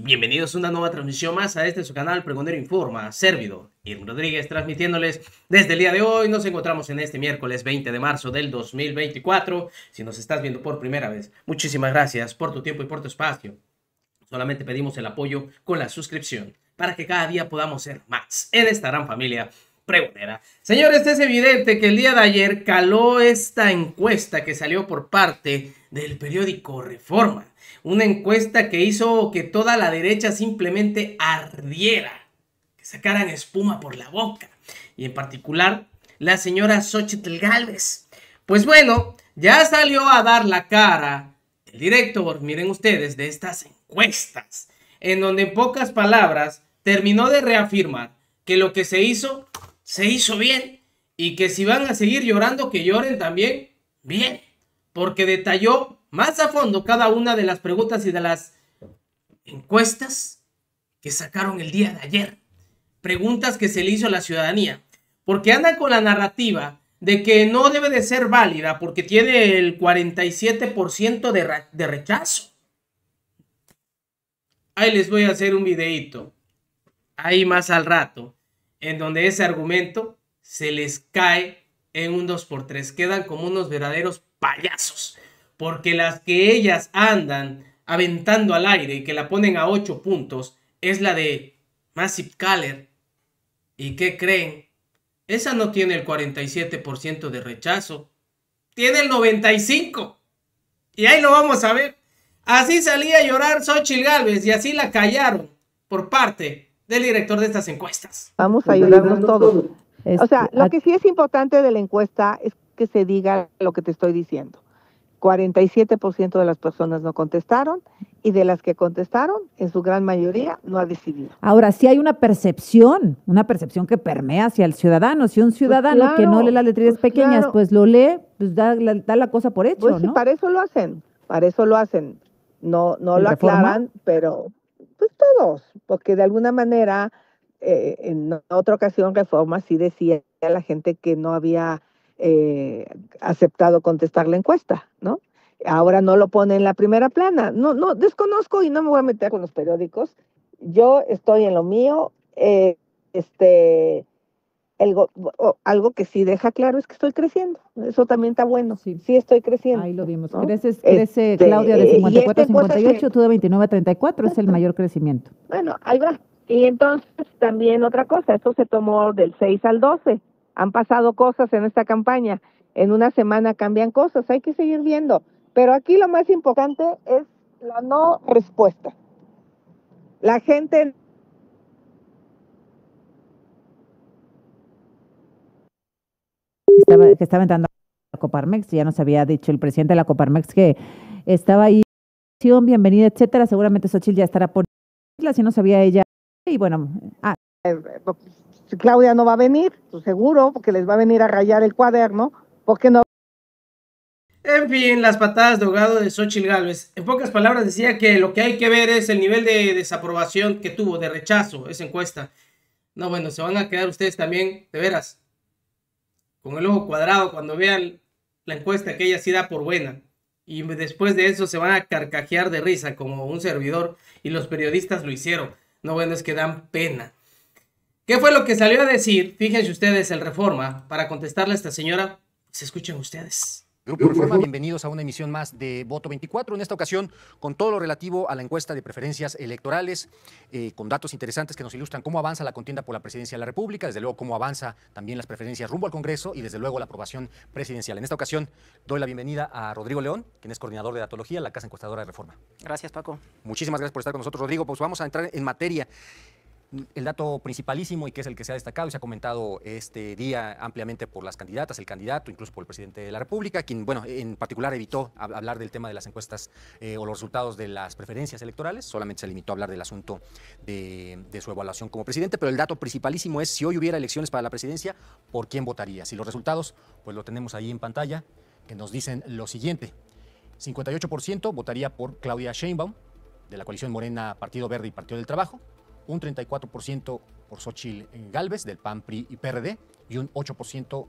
bienvenidos a una nueva transmisión más a este su canal Pregonero Informa, Servido Irm Rodríguez transmitiéndoles desde el día de hoy. Nos encontramos en este miércoles 20 de marzo del 2024. Si nos estás viendo por primera vez, muchísimas gracias por tu tiempo y por tu espacio. Solamente pedimos el apoyo con la suscripción para que cada día podamos ser más en esta gran familia pregonera. Señores, es evidente que el día de ayer caló esta encuesta que salió por parte del periódico Reforma. Una encuesta que hizo que toda la derecha simplemente ardiera, que sacaran espuma por la boca. Y en particular, la señora Xochitl Galvez. Pues bueno, ya salió a dar la cara el director, miren ustedes, de estas encuestas, en donde en pocas palabras terminó de reafirmar que lo que se hizo se hizo bien y que si van a seguir llorando, que lloren también bien, porque detalló más a fondo cada una de las preguntas y de las encuestas que sacaron el día de ayer, preguntas que se le hizo a la ciudadanía, porque andan con la narrativa de que no debe de ser válida porque tiene el 47% de, de rechazo. Ahí les voy a hacer un videito. Ahí más al rato en donde ese argumento se les cae en un 2x3. Quedan como unos verdaderos payasos, porque las que ellas andan aventando al aire y que la ponen a 8 puntos es la de Massive Caller. ¿Y qué creen? Esa no tiene el 47% de rechazo, tiene el 95%. Y ahí lo vamos a ver. Así salía a llorar Xochitl Galvez y así la callaron por parte del director de estas encuestas. Vamos a pues, ayudarnos todos. Este, o sea, lo que sí es importante de la encuesta es que se diga lo que te estoy diciendo. 47% de las personas no contestaron y de las que contestaron, en su gran mayoría, no ha decidido. Ahora, sí hay una percepción, una percepción que permea hacia el ciudadano. Si un pues ciudadano que no lee las letrillas pues pequeñas, pues lo lee, pues da, la, cosa por hecho, ¿no? para eso lo hacen, para eso lo hacen. No, no lo aclaran, pero todos, porque de alguna manera, eh, en otra ocasión, Reforma sí decía a la gente que no había eh, aceptado contestar la encuesta, ¿no? Ahora no lo pone en la primera plana. No, no, desconozco y no me voy a meter con los periódicos. Yo estoy en lo mío. Eh, este, el algo que sí deja claro es que estoy creciendo. Eso también está bueno. Sí, estoy creciendo. Ahí lo vimos. Este, crece Claudia de 54 eh, este a 58, tú de 29 a 34, es el mayor crecimiento. Bueno, ahí va. Y entonces también otra cosa, esto se tomó del 6 al 12. Han pasado cosas en esta campaña. En una semana cambian cosas, hay que seguir viendo. Pero aquí lo más importante es la no respuesta. La gente estaba, que estaba entrando a la Coparmex, ya nos había dicho el presidente de la Coparmex que estaba ahí, bienvenida, etcétera, seguramente Xochitl ya estará por si no sabía ella, y bueno, ah. eh, Claudia no va a venir, pues seguro, porque les va a venir a rayar el cuaderno, porque no en fin, las patadas de hogado de Xochitl Gálvez. En pocas palabras decía que lo que hay que ver es el nivel de desaprobación que tuvo, de rechazo, esa encuesta. No, bueno, se van a quedar ustedes también, de veras, con el ojo cuadrado cuando vean la encuesta que ella sí da por buena. Y después de eso se van a carcajear de risa como un servidor y los periodistas lo hicieron. No, bueno, es que dan pena. ¿Qué fue lo que salió a decir? Fíjense ustedes el Reforma para contestarle a esta señora. Se pues, escuchen ustedes. Grupo Reforma, bienvenidos a una emisión más de Voto 24, en esta ocasión con todo lo relativo a la encuesta de preferencias electorales, eh, con datos interesantes que nos ilustran cómo avanza la contienda por la presidencia de la República, desde luego cómo avanza también las preferencias rumbo al Congreso y desde luego la aprobación presidencial. En esta ocasión doy la bienvenida a Rodrigo León, quien es coordinador de datología la Casa Encuestadora de Reforma. Gracias, Paco. Muchísimas gracias por estar con nosotros, Rodrigo. Pues vamos a entrar en materia el dato principalísimo y que es el que se ha destacado y se ha comentado este día ampliamente por las candidatas, el candidato, incluso por el presidente de la República, quien, bueno, en particular evitó hablar del tema de las encuestas eh, o los resultados de las preferencias electorales, solamente se limitó a hablar del asunto de, de, su evaluación como presidente, pero el dato principalísimo es si hoy hubiera elecciones para la presidencia, ¿por quién votaría? Si los resultados, pues lo tenemos ahí en pantalla, que nos dicen lo siguiente. 58% votaría por Claudia Sheinbaum, de la coalición Morena Partido Verde y Partido del Trabajo, un 34% por Xochitl Galvez del PAN, PRI y PRD y un 8%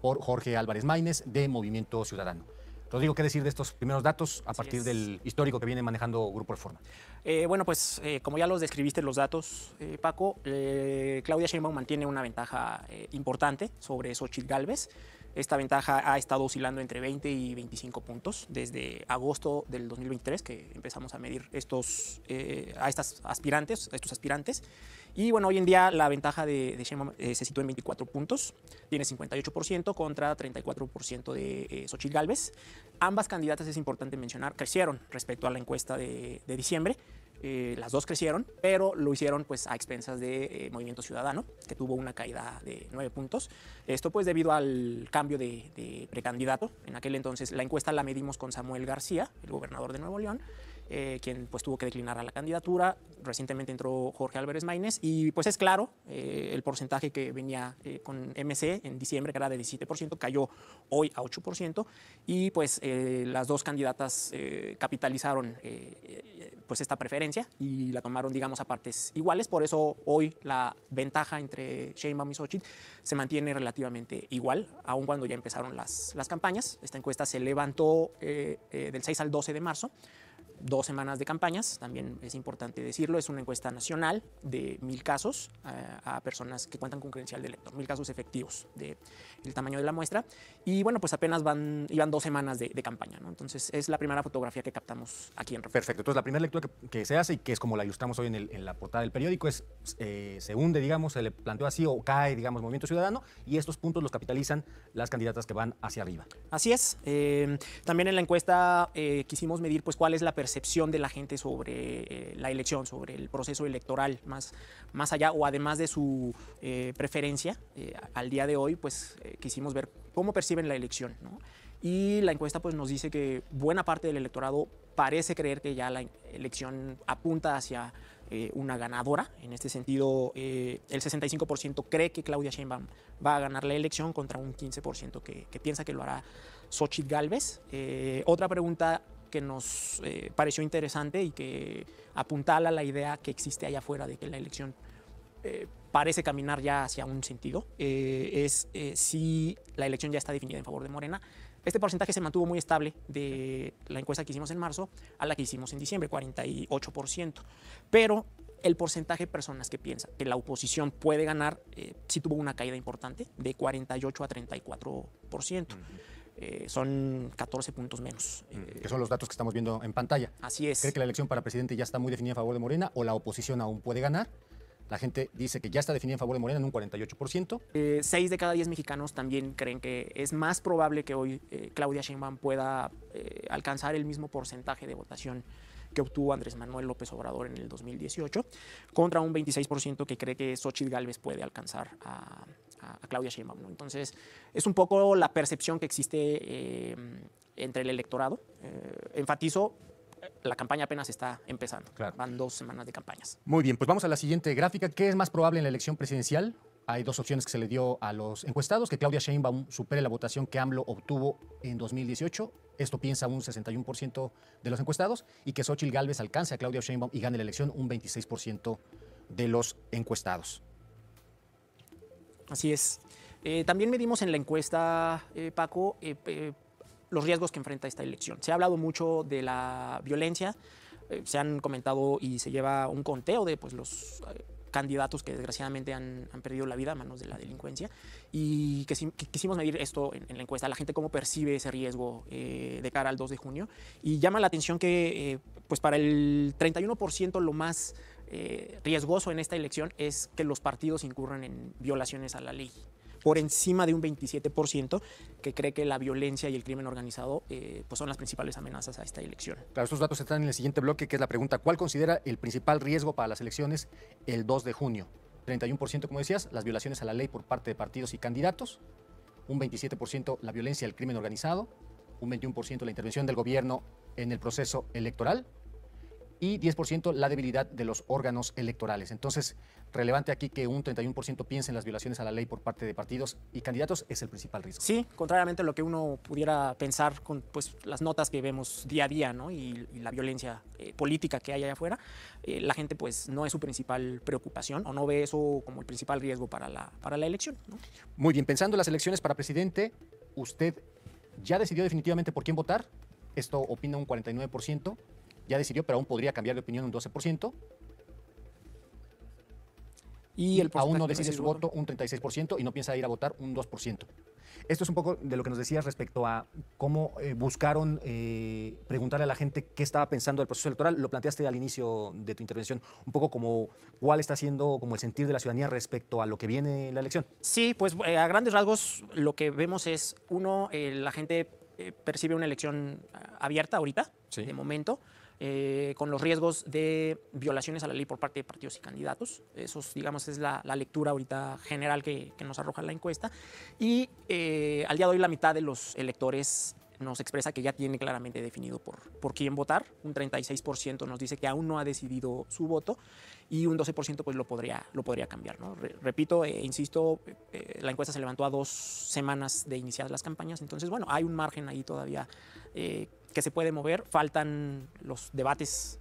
por Jorge Álvarez Maínez de Movimiento Ciudadano. Rodrigo, ¿qué decir de estos primeros datos a partir del histórico que viene manejando Grupo Reforma? Eh, bueno, pues eh, como ya los describiste los datos, eh, Paco, Claudia Sheinbaum mantiene una ventaja importante sobre Xochitl Galvez. Esta ventaja ha estado oscilando entre 20 y 25 puntos desde agosto del 2023, que empezamos a medir estos, eh, a estas aspirantes, estos aspirantes. Y bueno, hoy en día la ventaja de, de eh, se sitúa en 24 puntos, tiene 58% contra 34% de eh, Xochitl Galvez. Ambas candidatas, es importante mencionar, crecieron respecto a la encuesta de, de diciembre, eh, las dos crecieron, pero lo hicieron pues a expensas de eh, Movimiento Ciudadano, que tuvo una caída de nueve puntos. Esto pues debido al cambio de, de precandidato. En aquel entonces la encuesta la medimos con Samuel García, el gobernador de Nuevo León, eh, quien pues tuvo que declinar a la candidatura. Recientemente entró Jorge Álvarez Maínez y pues es claro, eh, el porcentaje que venía eh, con MC en diciembre, que era de 17%, cayó hoy a 8% y pues las dos candidatas capitalizaron pues esta preferencia y la tomaron digamos a partes iguales, por eso hoy la ventaja entre Sheinbaum y Xochitl se mantiene relativamente igual, aun cuando ya empezaron las, las campañas. Esta encuesta se levantó del 6 al 12 de marzo dos semanas de campañas, también es importante decirlo, es una encuesta nacional de mil casos eh, a, personas que cuentan con credencial de elector, mil casos efectivos del el tamaño de la muestra. Y bueno, pues apenas van, iban dos semanas de, campaña, ¿no? Entonces es la primera fotografía que captamos aquí en Perfecto, entonces la primera lectura que, se hace y que es como la ilustramos hoy en, la portada del periódico es, eh, se hunde, digamos, se le planteó así o cae, digamos, Movimiento Ciudadano y estos puntos los capitalizan las candidatas que van hacia arriba. Así es, eh, también en la encuesta quisimos medir pues cuál es la percepción de la gente sobre eh, la elección, sobre el proceso electoral, más, más allá o además de su eh, preferencia, eh, al día de hoy, pues quisimos ver cómo perciben la elección. ¿no? Y la encuesta pues, nos dice que buena parte del electorado parece creer que ya la elección apunta hacia una ganadora. En este sentido, el 65% cree que Claudia Sheinbaum va a ganar la elección contra un 15% que, piensa que lo hará Xochitl Galvez. otra pregunta que nos eh, pareció interesante y que apuntala la idea que existe allá afuera de que la elección eh, parece caminar ya hacia un sentido, eh, es si la elección ya está definida en favor de Morena. Este porcentaje se mantuvo muy estable de la encuesta que hicimos en marzo a la que hicimos en diciembre, 48%. Pero el porcentaje de personas que piensan que la oposición puede ganar sí tuvo una caída importante de 48 a 34%. Eh, son 14 puntos menos. Mm, eh. que son los datos que estamos viendo en pantalla. Así es. ¿Cree que la elección para presidente ya está muy definida a favor de Morena o la oposición aún puede ganar? La gente dice que ya está definida en favor de Morena en un 48%. Eh, seis de cada 10 mexicanos también creen que es más probable que hoy eh, Claudia Sheinbaum pueda alcanzar el mismo porcentaje de votación que obtuvo Andrés Manuel López Obrador en el 2018, contra un 26% que cree que Xochitl Gálvez puede alcanzar a, Claudia Sheinbaum. Entonces, es un poco la percepción que existe eh, entre el electorado. Eh, enfatizo, la campaña apenas está empezando. Van dos semanas de campañas. Muy bien, pues vamos a la siguiente gráfica. ¿Qué es más probable en la elección presidencial? Hay dos opciones que se le dio a los encuestados, que Claudia Sheinbaum supere la votación que AMLO obtuvo en 2018, esto piensa un 61% de los encuestados, y que Xochitl Gálvez alcance a Claudia Sheinbaum y gane la elección un 26% de los encuestados. Así es. Eh, también medimos en la encuesta, eh, Paco, eh, los riesgos que enfrenta esta elección. Se ha hablado mucho de la violencia, se han comentado y se lleva un conteo de pues, los candidatos que desgraciadamente han, perdido la vida a manos de la delincuencia y que, quisimos medir esto en, la encuesta, la gente cómo percibe ese riesgo eh, de cara al 2 de junio y llama la atención que eh, pues para el 31% lo más eh, riesgoso en esta elección es que los partidos incurran en violaciones a la ley por encima de un 27% que cree que la violencia y el crimen organizado eh, pues son las principales amenazas a esta elección. Claro, estos datos están en el siguiente bloque, que es la pregunta, ¿cuál considera el principal riesgo para las elecciones el 2 de junio? 31%, como decías, las violaciones a la ley por parte de partidos y candidatos, un 27% la violencia y el crimen organizado, un 21% la intervención del gobierno en el proceso electoral y 10% la debilidad de los órganos electorales. Entonces, relevante aquí que un 31% piense en las violaciones a la ley por parte de partidos y candidatos es el principal riesgo. Sí, contrariamente a lo que uno pudiera pensar con pues, las notas que vemos día a día ¿no? y, la violencia eh, política que hay allá afuera, eh, la gente pues no es su principal preocupación o no ve eso como el principal riesgo para la, para la elección. Muy bien, pensando en las elecciones para presidente, ¿usted ya decidió definitivamente por quién votar? Esto opina un 49% ya decidió, pero aún podría cambiar de opinión un 12%. Y, el aún no decide su voto un 36% y no piensa ir a votar un 2%. Esto es un poco de lo que nos decías respecto a cómo eh, buscaron eh, preguntarle a la gente qué estaba pensando del proceso electoral. Lo planteaste al inicio de tu intervención, un poco como cuál está siendo como el sentir de la ciudadanía respecto a lo que viene en la elección. Sí, pues eh, a grandes rasgos lo que vemos es, uno, la gente percibe una elección abierta ahorita, de momento. Eh, con los riesgos de violaciones a la ley por parte de partidos y candidatos. Eso, digamos, es la, lectura ahorita general que, nos arroja la encuesta. Y eh, al día de hoy la mitad de los electores nos expresa que ya tiene claramente definido por, por quién votar. Un 36% nos dice que aún no ha decidido su voto y un 12% pues lo podría, lo podría cambiar. ¿no? repito, eh, insisto, la encuesta se levantó a dos semanas de iniciadas las campañas, entonces bueno, hay un margen ahí todavía eh, que se puede mover. Faltan los debates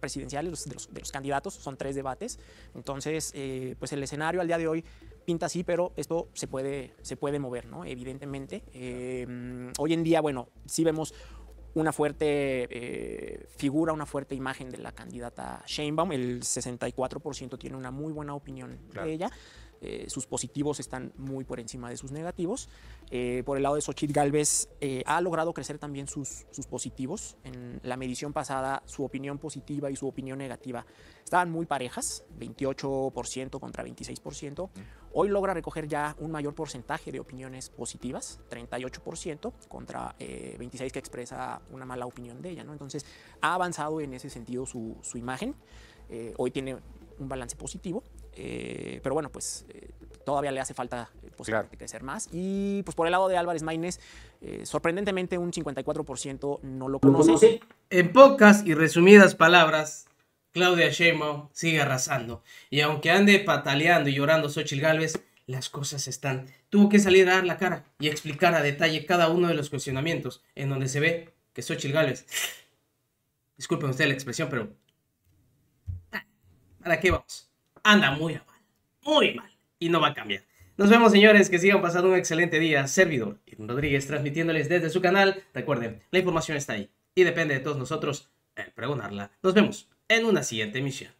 presidenciales de, los, candidatos, son tres debates. Entonces, eh, pues el escenario al día de hoy pinta así, pero esto se puede, se puede mover, ¿no? Evidentemente. Eh, hoy en día, bueno, sí vemos una fuerte eh, figura, una fuerte imagen de la candidata Sheinbaum. El 64% tiene una muy buena opinión de ella. Eh, sus positivos están muy por encima de sus negativos. Eh, por el lado de Xochitl Galvez, eh, ha logrado crecer también sus, positivos. En la medición pasada, su opinión positiva y su opinión negativa estaban muy parejas, 28% contra 26%. Hoy logra recoger ya un mayor porcentaje de opiniones positivas, 38% contra 26% que expresa una mala opinión de ella. ¿no? Entonces, ha avanzado en ese sentido su, su imagen. hoy tiene un balance positivo. Eh, pero bueno, pues eh, todavía le hace falta eh, pues, crecer más. Y pues por el lado de Álvarez Maínez, eh, sorprendentemente un 54% no lo pues conoce. En pocas y resumidas palabras, Claudia Sheinbaum sigue arrasando. Y aunque ande pataleando y llorando Xochitl Galvez, las cosas están. Tuvo que salir a dar la cara y explicar a detalle cada uno de los cuestionamientos, en donde se ve que Xochitl Galvez. Disculpen usted la expresión, pero. ¿Para qué vamos? anda muy mal, muy mal, y no va a cambiar. Nos vemos, señores, que sigan pasando un excelente día. Servidor Rodríguez transmitiéndoles desde su canal. Recuerden, la información está ahí y depende de todos nosotros el pregonarla. Nos vemos en una siguiente emisión.